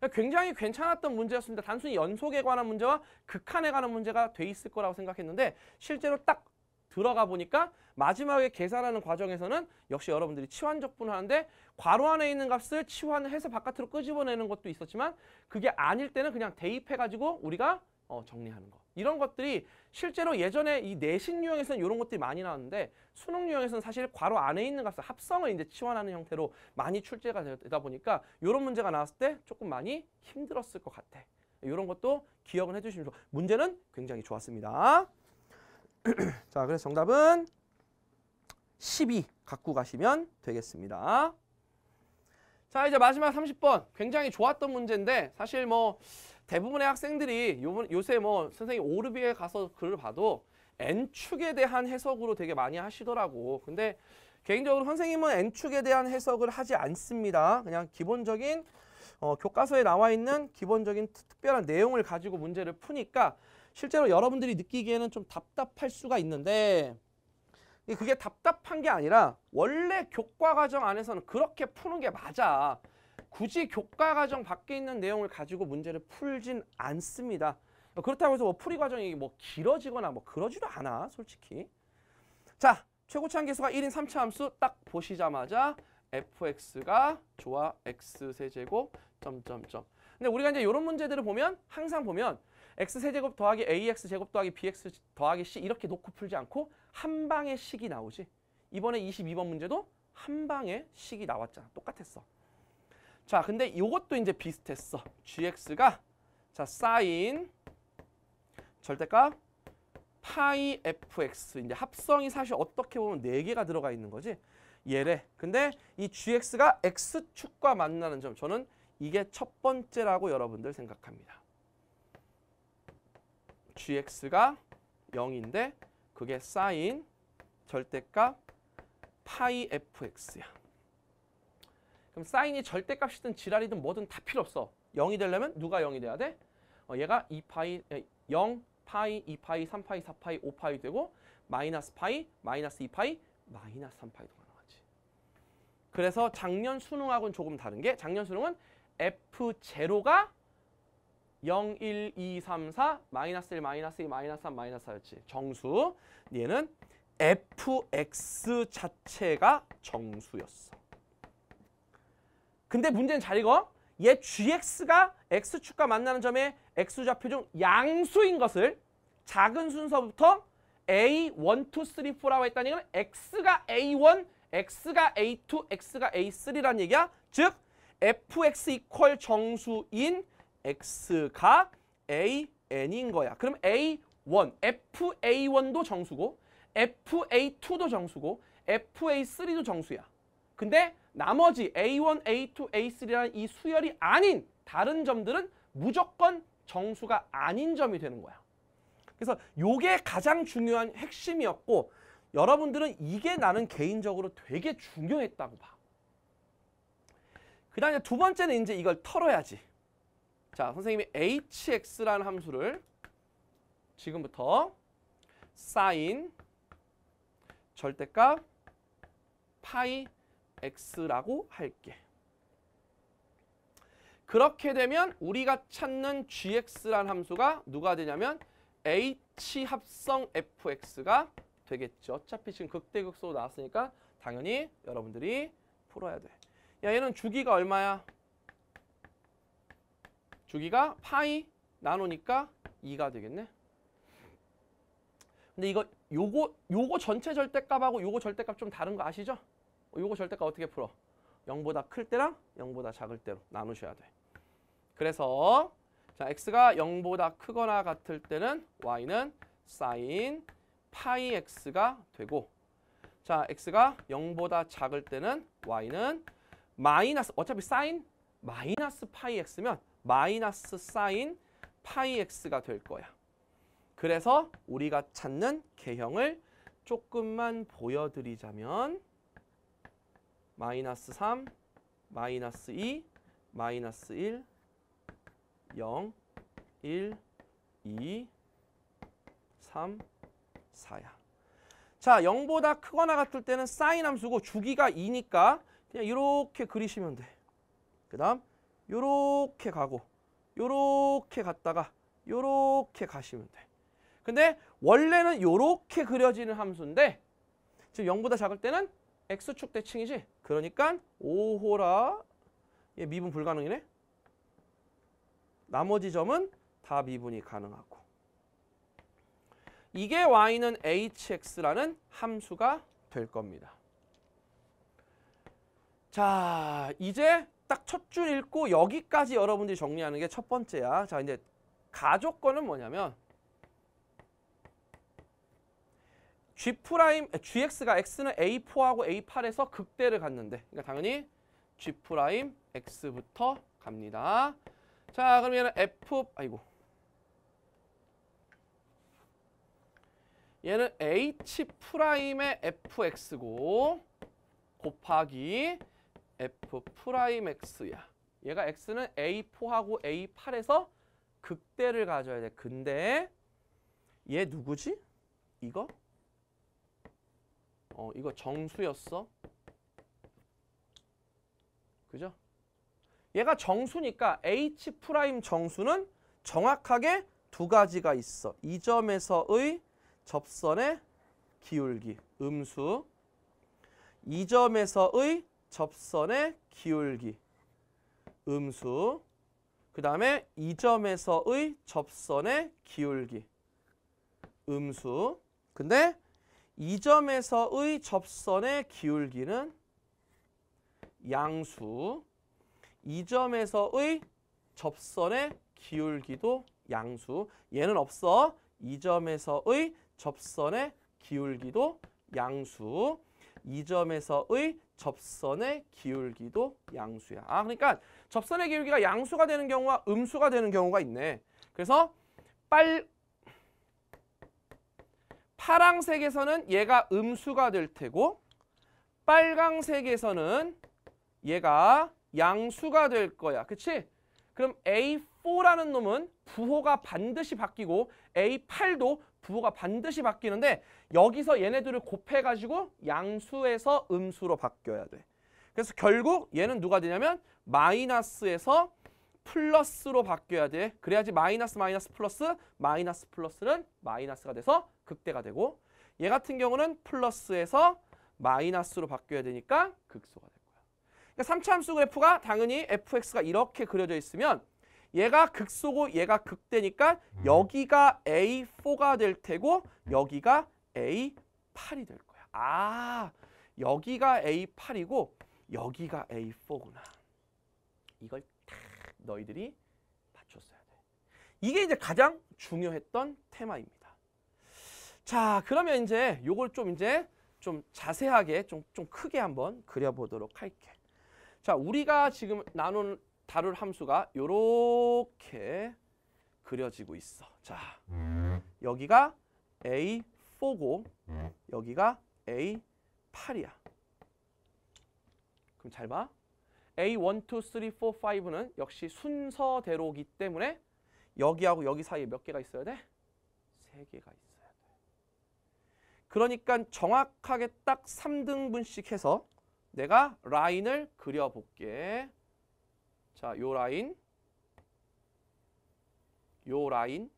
굉장히 괜찮았던 문제였습니다. 단순히 연속에 관한 문제와 극한에 관한 문제가 돼 있을 거라고 생각했는데 실제로 딱 들어가 보니까 마지막에 계산하는 과정에서는 역시 여러분들이 치환적분 하는데 괄호 안에 있는 값을 치환해서 바깥으로 끄집어내는 것도 있었지만 그게 아닐 때는 그냥 대입해가지고 우리가 어, 정리하는 거. 이런 것들이 실제로 예전에 이 내신 유형에서는 이런 것들이 많이 나왔는데 수능 유형에서는 사실 괄호 안에 있는 값을 합성을 이제 치환하는 형태로 많이 출제가 되다 보니까 이런 문제가 나왔을 때 조금 많이 힘들었을 것 같아. 이런 것도 기억을 해주시면 좋 문제는 굉장히 좋았습니다. 자, 그래서 정답은 12 갖고 가시면 되겠습니다. 자, 이제 마지막 30번. 굉장히 좋았던 문제인데 사실 뭐 대부분의 학생들이 요새 뭐 선생님 오르비에 가서 글을 봐도 N축에 대한 해석으로 되게 많이 하시더라고. 근데 개인적으로 선생님은 N축에 대한 해석을 하지 않습니다. 그냥 기본적인 어, 교과서에 나와 있는 기본적인 특별한 내용을 가지고 문제를 푸니까 실제로 여러분들이 느끼기에는 좀 답답할 수가 있는데 그게 답답한 게 아니라 원래 교과 과정 안에서는 그렇게 푸는 게 맞아. 굳이 교과 과정 밖에 있는 내용을 가지고 문제를 풀진 않습니다. 뭐 그렇다고 해서 뭐 풀이 과정이 뭐 길어지거나 뭐 그러지도 않아 솔직히. 자최고치한개수가 1인 3차 함수 딱 보시자마자 fx가 좋아 x 세제곱 점점점. 근데 우리가 이제 이런 문제들을 보면 항상 보면 x 세제곱 더하기 ax 제곱 더하기 bx 더하기 c 이렇게 놓고 풀지 않고 한 방에 식이 나오지. 이번에 22번 문제도 한 방에 식이 나왔잖아. 똑같았어. 자, 근데 이것도 이제 비슷했어. gx가 자, 사인 절대값 파이 fx 이제 합성이 사실 어떻게 보면 네 개가 들어가 있는 거지. 얘래. 근데 이 gx가 x축과 만나는 점. 저는 이게 첫 번째라고 여러분들 생각합니다. gx가 0인데 그게 사인 절대값 파이 fx야. 그럼 사인이 절대값이든 지랄이든 뭐든 다 필요 없어. 0이 되려면 누가 0이 돼야 돼? 어, 얘가 2파이, 0, 파이, 2파이, 3파이, 4파이, 5파이 되고 마이너스 파이, 마이너스 2파이, 마이너스 3파이도 가능하지. 그래서 작년 수능하고는 조금 다른 게 작년 수능은 F0가 0, 1, 2, 3, 4, 마이너스 1, 마이너스 2, 마이너스 3, 마이너스 4였지. 정수. 얘는 fx 자체가 정수였어. 근데 문제는 잘 읽어. 얘 gx가 x축과 만나는 점에 x좌표 중 양수인 것을 작은 순서부터 a1, 2, 3, 4라고 했다는 얘기는 x가 a1, x가 a2, x가 a3라는 얘기야. 즉 fx 이퀄 정수인 x가 an인 거야. 그럼 a1, fa1도 정수고 fa2도 정수고 fa3도 정수야. 근데 나머지 A1, A2, A3라는 이 수열이 아닌 다른 점들은 무조건 정수가 아닌 점이 되는 거야. 그래서 이게 가장 중요한 핵심이었고 여러분들은 이게 나는 개인적으로 되게 중요했다고 봐. 그 다음에 두 번째는 이제 이걸 털어야지. 자, 선생님이 hx라는 함수를 지금부터 사인 절대값 파이 x라고 할게. 그렇게 되면 우리가 찾는 gx란 함수가 누가 되냐면 h 합성 fx가 되겠죠. 어차피 지금 극대극소로 나왔으니까 당연히 여러분들이 풀어야 돼. 야 얘는 주기가 얼마야? 주기가 파이 나누니까 2가 되겠네. 근데 이거 요거 요거 전체 절대값하고 요거 절대값 좀 다른 거 아시죠? 요거 절대값 어떻게 풀어? 0보다 클 때랑 0보다 작을 때로 나누셔야 돼. 그래서 자 x가 0보다 크거나 같을 때는 y는 sin 파이 x가 되고 자 x가 0보다 작을 때는 y는 마이너스 어차피 sin 마이너스 파이 x면 마이너스 sin 파이 x가 될 거야. 그래서 우리가 찾는 개형을 조금만 보여드리자면 마이너스 3, 마이너스 2, 마이너스 1, 0, 1, 2, 3, 4야. 자, 0보다 크거나 같을 때는 사인 함수고 주기가 2니까 그냥 이렇게 그리시면 돼. 그 다음 이렇게 가고 이렇게 갔다가 이렇게 가시면 돼. 근데 원래는 이렇게 그려지는 함수인데 지금 0보다 작을 때는 X축 대칭이지? 그러니까 5호라 얘 미분 불가능이네? 나머지 점은 다 미분이 가능하고 이게 y는 hx라는 함수가 될 겁니다. 자 이제 딱 첫 줄 읽고 여기까지 여러분들이 정리하는 게 첫 번째야. 자 이제 가족권은 뭐냐면 G 프라임 아, GX가 X는 A4하고 A8에서 극대를 갔는데 그러니까 당연히 G 프라임 X부터 갑니다. 자, 그러면 F 아이고 얘는 H 프라임의 fx고 곱하기 f 프라임 x야. 얘가 x는 a4하고 a8에서 극대를 가져야 돼. 근데 얘 누구지? 이거? 어, 이거 정수였어? 그죠? 얘가 정수니까 h 프라임 정수는 정확하게 두 가지가 있어. 이 점에서의 접선의 기울기, 음수. 이 점에서의 접선의 기울기, 음수. 그 다음에 이 점에서의 접선의 기울기, 음수. 근데 이 점에서의 접선의 기울기는 양수, 이 점에서의 접선의 기울기도 양수. 얘는 없어. 이 점에서의 접선의 기울기도 양수. 이 점에서의 접선의 기울기도 양수야. 아, 그러니까 접선의 기울기가 양수가 되는 경우와 음수가 되는 경우가 있네. 그래서 빨 파랑색에서는 얘가 음수가 될 테고 빨강색에서는 얘가 양수가 될 거야. 그치? 그럼 A4라는 놈은 부호가 반드시 바뀌고 A8도 부호가 반드시 바뀌는데 여기서 얘네들을 곱해가지고 양수에서 음수로 바뀌어야 돼. 그래서 결국 얘는 누가 되냐면 마이너스에서 플러스로 바뀌어야 돼. 그래야지 마이너스 마이너스 플러스 마이너스 플러스는 마이너스가 돼서 극대가 되고 얘 같은 경우는 플러스에서 마이너스로 바뀌어야 되니까 극소가 될 거야. 그러니까 3차 함수 그래프가 당연히 fx가 이렇게 그려져 있으면 얘가 극소고 얘가 극대니까 여기가 a4가 될 테고 여기가 a8이 될 거야. 아 여기가 a8이고 여기가 a4구나. 이걸 너희들이 맞췄어야 돼. 이게 이제 가장 중요했던 테마입니다. 자, 그러면 이제 요걸 좀 이제 좀 자세하게 좀, 좀 크게 한번 그려보도록 할게. 자, 우리가 지금 나눈 다룰 함수가 요렇게 그려지고 있어. 자, 여기가 A4고 여기가 A8이야. 그럼 잘 봐. A 1, 2, 3, 4, 5는 역시 순서대로기 때문에 여기하고 여기 사이에 몇 개가 있어야 돼? 세 개가 있어야 돼. 그러니까 정확하게 딱 3등분씩 해서 내가 라인을 그려볼게. 자, 요 라인, 요 라인,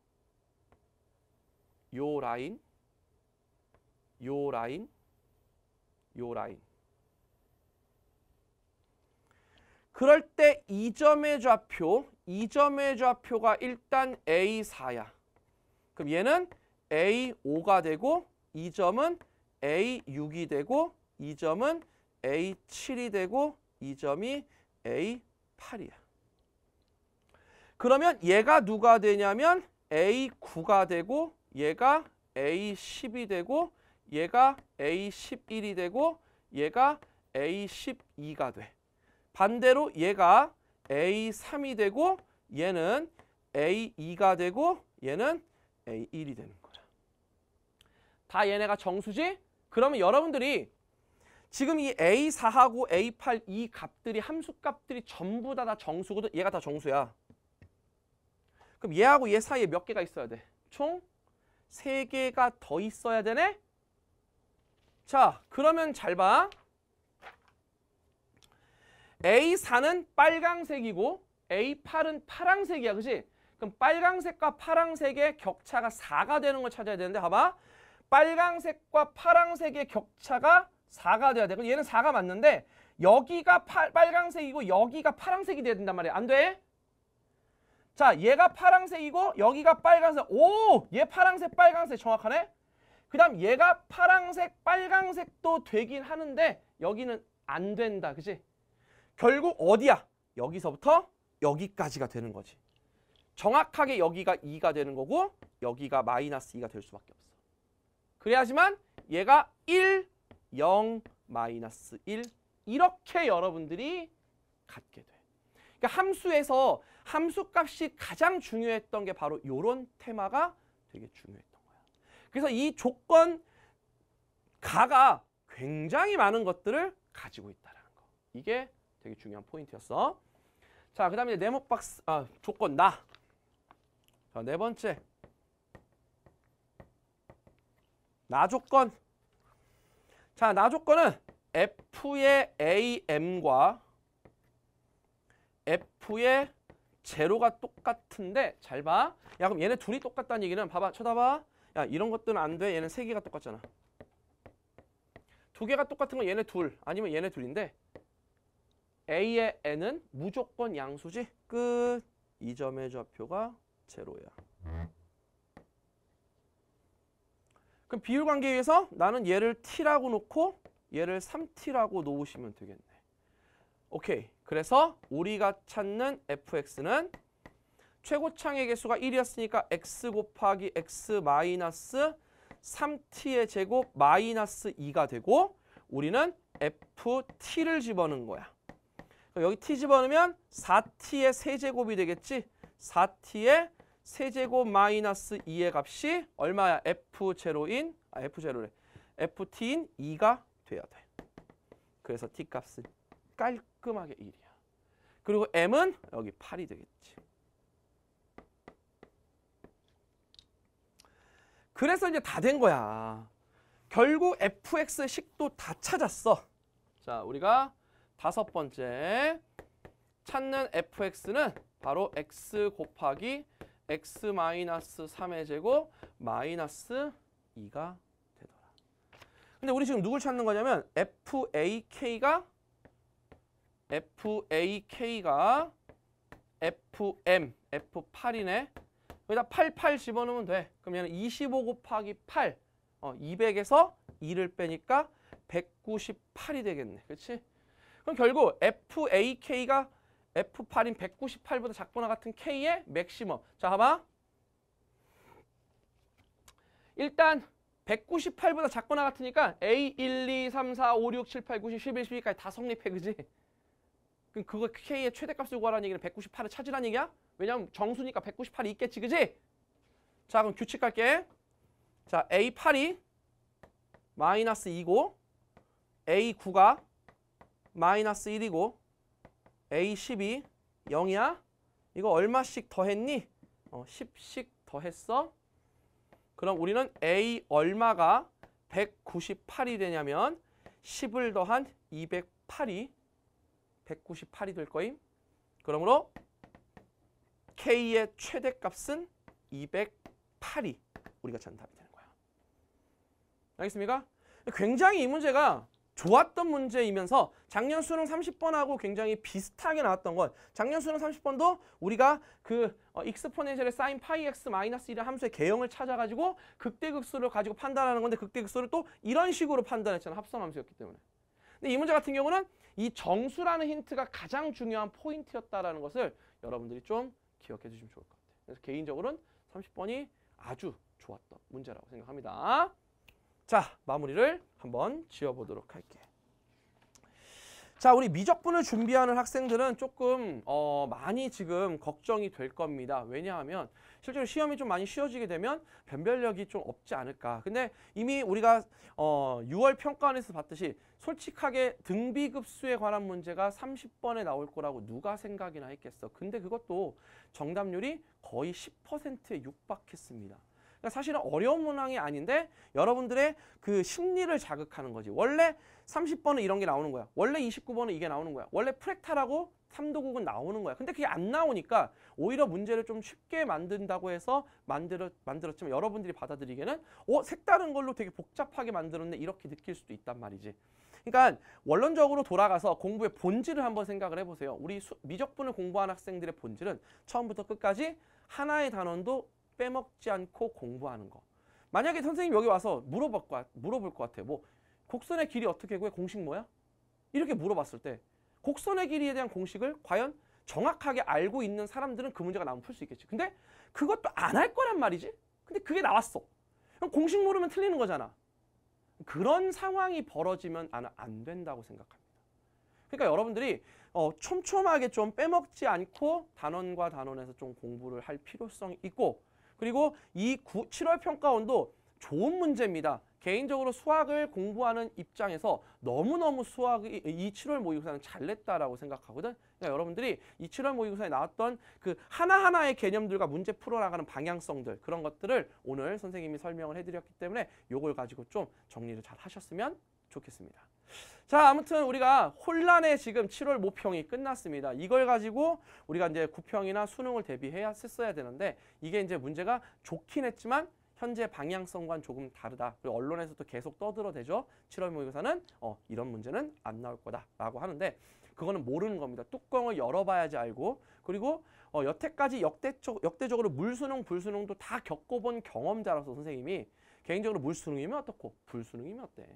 요 라인, 요 라인, 요 라인. 그럴 때 이점의 좌표, 이점의 좌표가 일단 A4야. 그럼 얘는 A5가 되고 이점은 A6이 되고 이점은 A7이 되고 이점이 A8이야. 그러면 얘가 누가 되냐면 A9가 되고 얘가 A10이 되고 얘가 A11이 되고 얘가 A12가 돼. 반대로 얘가 A3이 되고 얘는 A2가 되고 얘는 A1이 되는 거야. 다 얘네가 정수지? 그러면 여러분들이 지금 이 A4하고 A8 이 값들이 함수값들이 전부 다, 다 정수거든. 얘가 다 정수야. 그럼 얘하고 얘 사이에 몇 개가 있어야 돼? 총 3개가 더 있어야 되네? 자, 그러면 잘 봐. A4는 빨강색이고 A8은 파랑색이야. 그지 그럼 빨강색과 파랑색의 격차가 4가 되는 걸 찾아야 되는데 봐봐. 빨강색과 파랑색의 격차가 4가 돼야 돼. 그럼 얘는 4가 맞는데 여기가 파, 빨강색이고 여기가 파랑색이 돼야 된단 말이야. 안 돼? 자, 얘가 파랑색이고 여기가 빨강색. 오! 얘 파랑색, 빨강색 정확하네? 그 다음 얘가 파랑색, 빨강색도 되긴 하는데 여기는 안 된다. 그지 결국 어디야? 여기서부터 여기까지가 되는 거지. 정확하게 여기가 2가 되는 거고 여기가 마이너스 2가 될 수밖에 없어. 그래야지만 얘가 1, 0, 마이너스 1 이렇게 여러분들이 갖게 돼. 그러니까 함수에서 함수값이 가장 중요했던 게 바로 이런 테마가 되게 중요했던 거야. 그래서 이 조건 가가 굉장히 많은 것들을 가지고 있다는 거. 이게 되게 중요한 포인트였어. 자, 그 다음에 네모박스, 아, 조건 나. 자, 네 번째. 나 조건. 자, 나 조건은 F의 AM과 F의 제로가 똑같은데 잘 봐. 야, 그럼 얘네 둘이 똑같다는 얘기는 봐봐. 쳐다봐. 야, 이런 것들은 안 돼. 얘는 세 개가 똑같잖아. 두 개가 똑같은 건 얘네 둘 아니면 얘네 둘인데 A의 N은 무조건 양수지 끝. 이 점의 좌표가 제로야. 그럼 비율 관계에 의해서 나는 얘를 T라고 놓고 얘를 3T라고 놓으시면 되겠네. 오케이. 그래서 우리가 찾는 fx는 최고창의 개수가 1이었으니까 x 곱하기 x 마이너스 3t의 제곱 마이너스 2가 되고 우리는 ft를 집어넣은 거야. 여기 t 집어넣으면 4t의 세제곱이 되겠지. 4t의 세제곱 마이너스 2의 값이 얼마야? f0인 아 f0래. ft인 2가 돼야 돼. 그래서 t 값은 깔끔하게 1이야. 그리고 m은 여기 8이 되겠지. 그래서 이제 다 된 거야. 결국 fx의 식도 다 찾았어. 자, 우리가 다섯 번째 찾는 fx는 바로 x 곱하기 x 마이너스 3의 제곱 마이너스 2가 되더라. 근데 우리 지금 누굴 찾는 거냐면 fak가 fak가 fm f8이네. 여기다 88 집어넣으면 돼. 그럼 얘는 25 곱하기 8 어, 200에서 2를 빼니까 198이 되겠네. 그렇지? 그럼 결국 FAK가 F8인 198보다 작거나 같은 K의 맥시멈. 자, 봐봐. 일단 198보다 작거나 같으니까 A, 1, 2, 3, 4, 5, 6, 7, 8, 9, 10, 11, 12까지 다 성립해, 그지? 그럼 그거 K의 최대값을 구하라는 얘기는 198을 찾으라는 얘기야? 왜냐면 정수니까 198이 있겠지, 그지? 자, 그럼 규칙 갈게. 자, A8이 마이너스 2고 A9가 마이너스 1이고 a 1 2이 0이야? 이거 얼마씩 더했니? 어, 10씩 더했어? 그럼 우리는 A 얼마가 198이 되냐면 10을 더한 208이 198이 될 거임. 그러므로 K의 최대값은 208이 우리가 찾는 답이 되는 거야. 알겠습니까? 굉장히 이 문제가 좋았던 문제이면서 작년 수능 30번하고 굉장히 비슷하게 나왔던 건 작년 수능 30번도 우리가 그익스포네셜의 어, 사인 파이 x 마이너스 1의 함수의 개형을 찾아가지고 극대극수를 가지고 판단하는 건데 극대극수를 또 이런 식으로 판단했잖아 요 합성함수였기 때문에 근데 이 문제 같은 경우는 이 정수라는 힌트가 가장 중요한 포인트였다라는 것을 여러분들이 좀 기억해 주시면 좋을 것 같아요 그래서 개인적으로는 30번이 아주 좋았던 문제라고 생각합니다 자, 마무리를 한번 지어보도록 할게. 자, 우리 미적분을 준비하는 학생들은 조금 어, 많이 지금 걱정이 될 겁니다. 왜냐하면 실제로 시험이 좀 많이 쉬워지게 되면 변별력이 좀 없지 않을까. 근데 이미 우리가 어, 6월 평가원에서 봤듯이 솔직하게 등비급수에 관한 문제가 30번에 나올 거라고 누가 생각이나 했겠어. 근데 그것도 정답률이 거의 10%에 육박했습니다. 그러니까 사실은 어려운 문항이 아닌데 여러분들의 그 심리를 자극하는 거지. 원래 30번은 이런 게 나오는 거야. 원래 29번은 이게 나오는 거야. 원래 프랙탈하고 삼도국은 나오는 거야. 근데 그게 안 나오니까 오히려 문제를 좀 쉽게 만든다고 해서 만들어, 만들었지만 여러분들이 받아들이기에는 어? 색다른 걸로 되게 복잡하게 만들었네 이렇게 느낄 수도 있단 말이지. 그러니까 원론적으로 돌아가서 공부의 본질을 한번 생각을 해보세요. 우리 수, 미적분을 공부한 학생들의 본질은 처음부터 끝까지 하나의 단원도 빼먹지 않고 공부하는 거. 만약에 선생님 여기 와서 물어볼 것, 물어볼 것 같아요. 뭐 곡선의 길이 어떻게 구해? 공식 뭐야? 이렇게 물어봤을 때 곡선의 길이에 대한 공식을 과연 정확하게 알고 있는 사람들은 그 문제가 나오면 풀 수 있겠지. 근데 그것도 안 할 거란 말이지. 근데 그게 나왔어. 그럼 공식 모르면 틀리는 거잖아. 그런 상황이 벌어지면 안 된다고 생각합니다. 그러니까 여러분들이 어, 촘촘하게 좀 빼먹지 않고 단원과 단원에서 좀 공부를 할 필요성이 있고 그리고 이 9, 7월 평가원도 좋은 문제입니다. 개인적으로 수학을 공부하는 입장에서 너무너무 수학이 이 7월 모의고사는 잘 냈다라고 생각하거든. 그러니까 여러분들이 이 7월 모의고사에 나왔던 그 하나하나의 개념들과 문제 풀어나가는 방향성들 그런 것들을 오늘 선생님이 설명을 해드렸기 때문에 이걸 가지고 좀 정리를 잘 하셨으면 좋겠습니다. 자, 아무튼 우리가 혼란의 지금 7월 모평이 끝났습니다. 이걸 가지고 우리가 이제 구평이나 수능을 대비해야 했어야 되는데 이게 이제 문제가 좋긴 했지만 현재 방향성과는 조금 다르다. 그리고 언론에서도 계속 떠들어대죠. 7월 모의고사는 어, 이런 문제는 안 나올 거다라고 하는데 그거는 모르는 겁니다. 뚜껑을 열어봐야지 알고 그리고 어, 여태까지 역대적, 역대적으로 물수능, 불수능도 다 겪어본 경험자라서 선생님이 개인적으로 물수능이면 어떻고 불수능이면 어때?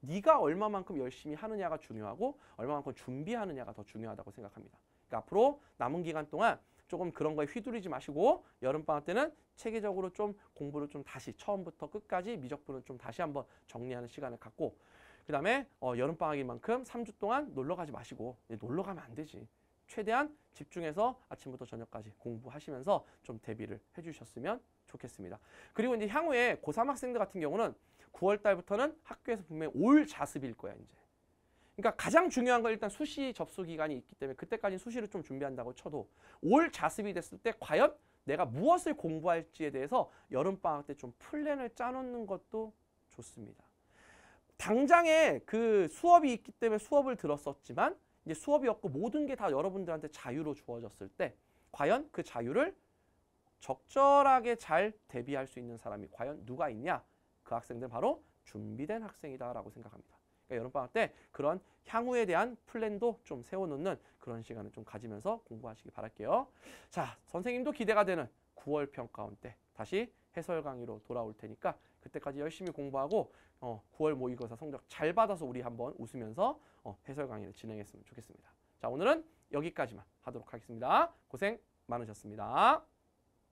네가 얼마만큼 열심히 하느냐가 중요하고 얼마만큼 준비하느냐가 더 중요하다고 생각합니다. 그러니까 앞으로 남은 기간 동안 조금 그런 거에 휘두르지 마시고 여름방학 때는 체계적으로 좀 공부를 좀 다시 처음부터 끝까지 미적분을 좀 다시 한번 정리하는 시간을 갖고 그 다음에 어, 여름방학인 만큼 3주 동안 놀러 가지 마시고 놀러 가면 안 되지. 최대한 집중해서 아침부터 저녁까지 공부하시면서 좀 대비를 해주셨으면 좋겠습니다. 그리고 이제 향후에 고3 학생들 같은 경우는 9월 달부터는 학교에서 분명히 올 자습일 거야 이제. 그러니까 가장 중요한 건 일단 수시 접수 기간이 있기 때문에 그때까지 수시를 좀 준비한다고 쳐도 올 자습이 됐을 때 과연 내가 무엇을 공부할지에 대해서 여름방학 때 좀 플랜을 짜놓는 것도 좋습니다. 당장에 그 수업이 있기 때문에 수업을 들었었지만 이제 수업이 없고 모든 게 다 여러분들한테 자유로 주어졌을 때 과연 그 자유를 적절하게 잘 대비할 수 있는 사람이 과연 누가 있냐 그 학생들은 바로 준비된 학생이다라고 생각합니다. 그러니까 여름방학 때 그런 향후에 대한 플랜도 좀 세워놓는 그런 시간을 좀 가지면서 공부하시기 바랄게요. 자, 선생님도 기대가 되는 9월 평가원 때 다시 해설 강의로 돌아올 테니까 그때까지 열심히 공부하고 어, 9월 모의고사 성적 잘 받아서 우리 한번 웃으면서 어, 해설 강의를 진행했으면 좋겠습니다. 자, 오늘은 여기까지만 하도록 하겠습니다. 고생 많으셨습니다.